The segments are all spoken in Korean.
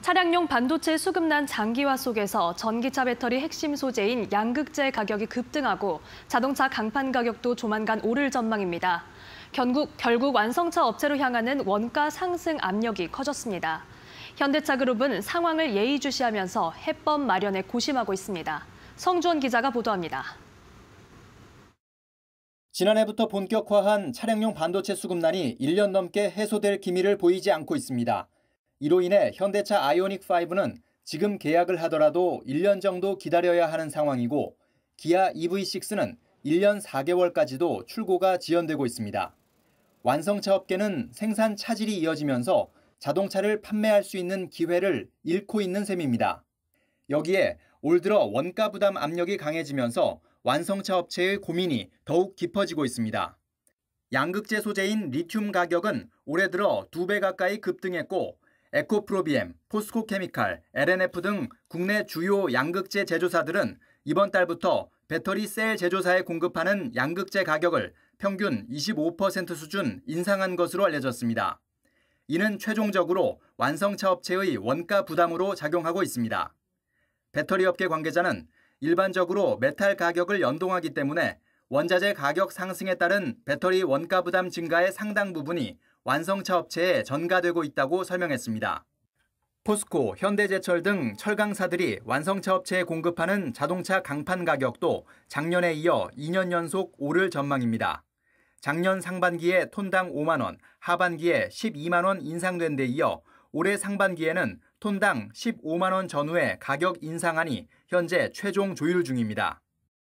차량용 반도체 수급난 장기화 속에서 전기차 배터리 핵심 소재인 양극재 가격이 급등하고 자동차 강판 가격도 조만간 오를 전망입니다. 결국, 결국 완성차 업체로 향하는 원가 상승 압력이 커졌습니다. 현대차그룹은 상황을 예의주시하면서 해법 마련에 고심하고 있습니다. 성주원 기자가 보도합니다. 지난해부터 본격화한 차량용 반도체 수급난이 1년 넘게 해소될 기미를 보이지 않고 있습니다. 이로 인해 현대차 아이오닉5는 지금 계약을 하더라도 1년 정도 기다려야 하는 상황이고 기아 EV6는 1년 4개월까지도 출고가 지연되고 있습니다. 완성차 업계는 생산 차질이 이어지면서 자동차를 판매할 수 있는 기회를 잃고 있는 셈입니다. 여기에 올 들어 원가 부담 압력이 강해지면서 완성차 업체의 고민이 더욱 깊어지고 있습니다. 양극재 소재인 리튬 가격은 올해 들어 두 배 가까이 급등했고 에코프로비엠, 포스코케미칼, LNF 등 국내 주요 양극재 제조사들은 이번 달부터 배터리 셀 제조사에 공급하는 양극재 가격을 평균 25% 수준 인상한 것으로 알려졌습니다. 이는 최종적으로 완성차 업체의 원가 부담으로 작용하고 있습니다. 배터리 업계 관계자는 일반적으로 메탈 가격을 연동하기 때문에 원자재 가격 상승에 따른 배터리 원가 부담 증가의 상당 부분이 완성차 업체에 전가되고 있다고 설명했습니다. 포스코, 현대제철 등 철강사들이 완성차 업체에 공급하는 자동차 강판 가격도 작년에 이어 2년 연속 오를 전망입니다. 작년 상반기에 톤당 5만 원, 하반기에 12만 원 인상된 데 이어 올해 상반기에는 톤당 15만 원 전후의 가격 인상안이 현재 최종 조율 중입니다.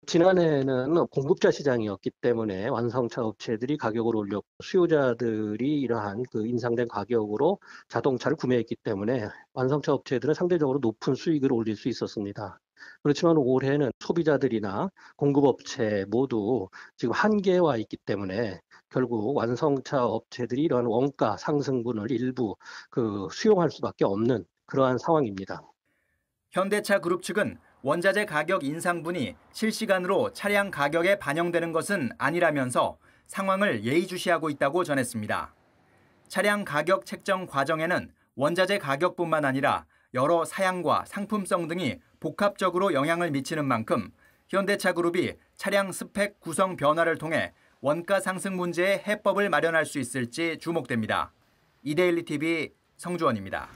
지난해에는 공급자 시장이었기 때문에 완성차 업체들이 가격을 올렸고 수요자들이 이러한 그 인상된 가격으로 자동차를 구매했기 때문에 완성차 업체들은 상대적으로 높은 수익을 올릴 수 있었습니다. 그렇지만 올해는 소비자들이나 공급업체 모두 지금 한계에 와 있기 때문에 결국 완성차 업체들이 이러한 원가 상승분을 일부 그 수용할 수밖에 없는 그러한 상황입니다. 현대차 그룹 측은 원자재 가격 인상분이 실시간으로 차량 가격에 반영되는 것은 아니라면서 상황을 예의주시하고 있다고 전했습니다. 차량 가격 책정 과정에는 원자재 가격뿐만 아니라 여러 사양과 상품성 등이 복합적으로 영향을 미치는 만큼 현대차 그룹이 차량 스펙 구성 변화를 통해 원가 상승 문제의 해법을 마련할 수 있을지 주목됩니다. 이데일리 TV 성주원입니다.